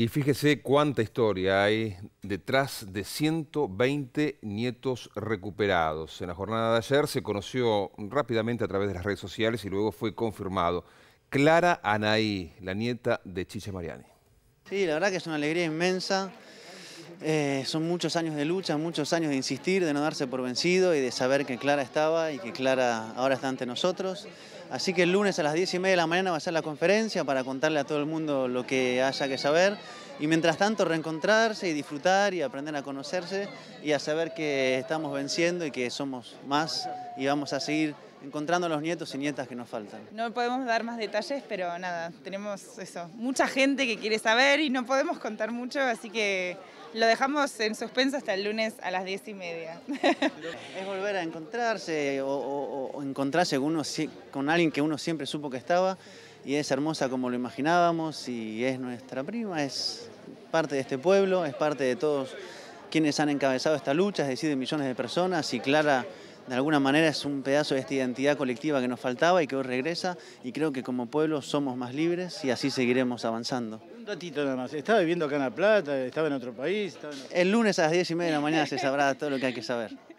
Y fíjese cuánta historia hay detrás de 120 nietos recuperados. En la jornada de ayer se conoció rápidamente a través de las redes sociales y luego fue confirmado. Clara Anaí, la nieta de Chiche Mariani. Sí, la verdad que es una alegría inmensa. Eh, son muchos años de lucha, muchos años de insistir, de no darse por vencido y de saber que Clara estaba y que Clara ahora está ante nosotros. Así que el lunes a las 10 y media de la mañana va a ser la conferencia para contarle a todo el mundo lo que haya que saber. Y mientras tanto, reencontrarse y disfrutar y aprender a conocerse y a saber que estamos venciendo y que somos más y vamos a seguir encontrando los nietos y nietas que nos faltan. No podemos dar más detalles, pero nada, tenemos eso, mucha gente que quiere saber y no podemos contar mucho, así que lo dejamos en suspenso hasta el lunes a las diez y media. Es volver a encontrarse o, encontrarse con, uno, con alguien que uno siempre supo que estaba y es hermosa como lo imaginábamos y es nuestra prima, es parte de este pueblo, es parte de todos quienes han encabezado esta lucha, es decir, de millones de personas y Clara de alguna manera es un pedazo de esta identidad colectiva que nos faltaba y que hoy regresa y creo que como pueblo somos más libres y así seguiremos avanzando. Un ratito nada más, estaba viviendo acá en La Plata, estaba en otro país. El lunes a las 10 y media de la mañana se sabrá todo lo que hay que saber.